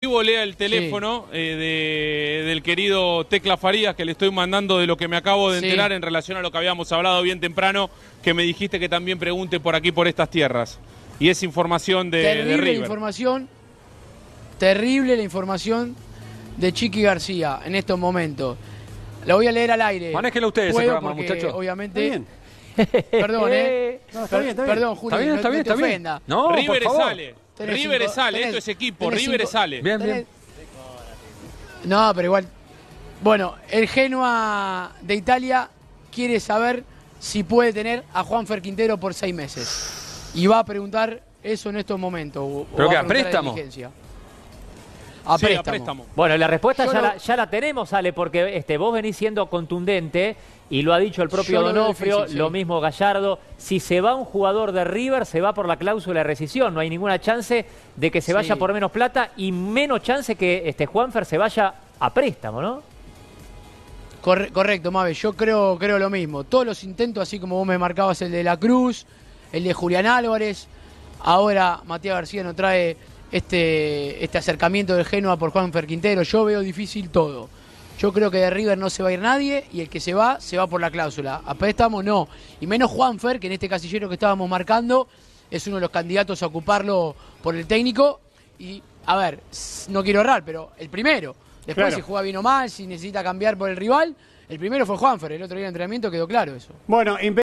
Y volea el teléfono eh, del querido Tecla Farías que le estoy mandando de lo que me acabo de enterar en relación a lo que habíamos hablado bien temprano, que me dijiste que también pregunte por aquí, por estas tierras. Y es información de, terrible La información, terrible la información de Chiqui García en estos momentos. La voy a leer al aire. Manéjela ustedes muchachos. Obviamente. Bien. Perdón, ¿eh? está bien, está bien. Perdón, Julio, está bien, está bien, Bien. No, sale. River esto es equipo, River sale No, pero igual. Bueno, el Genoa de Italia quiere saber si puede tener a Juan Ferquintero por seis meses. Y va a preguntar eso en estos momentos. ¿Pero A ¿Préstamo? a, préstamo. Bueno, la respuesta ya, la, tenemos, Ale, porque este, vos venís siendo contundente y lo ha dicho el propio Donofrio, lo, mismo Gallardo. Si se va un jugador de River, se va por la cláusula de rescisión. No hay ninguna chance de que se vaya por menos plata y menos chance que este Juanfer se vaya a préstamo, ¿no? correcto, Mave. Yo creo, creo lo mismo. Todos los intentos, así como vos me marcabas el de La Cruz, el de Julián Álvarez. Ahora Matías García nos trae este, este acercamiento de Genoa por Juanfer Quintero. Yo veo difícil todo. Yo creo que de River no se va a ir nadie y el que se va, se va por la cláusula. A préstamo no. Y menos Juanfer, que en este casillero que estábamos marcando es uno de los candidatos a ocuparlo por el técnico. Y, a ver, no quiero errar, pero el primero. Después, si juega bien o mal, si necesita cambiar por el rival, el primero fue Juanfer. El otro día en entrenamiento quedó claro eso. Bueno,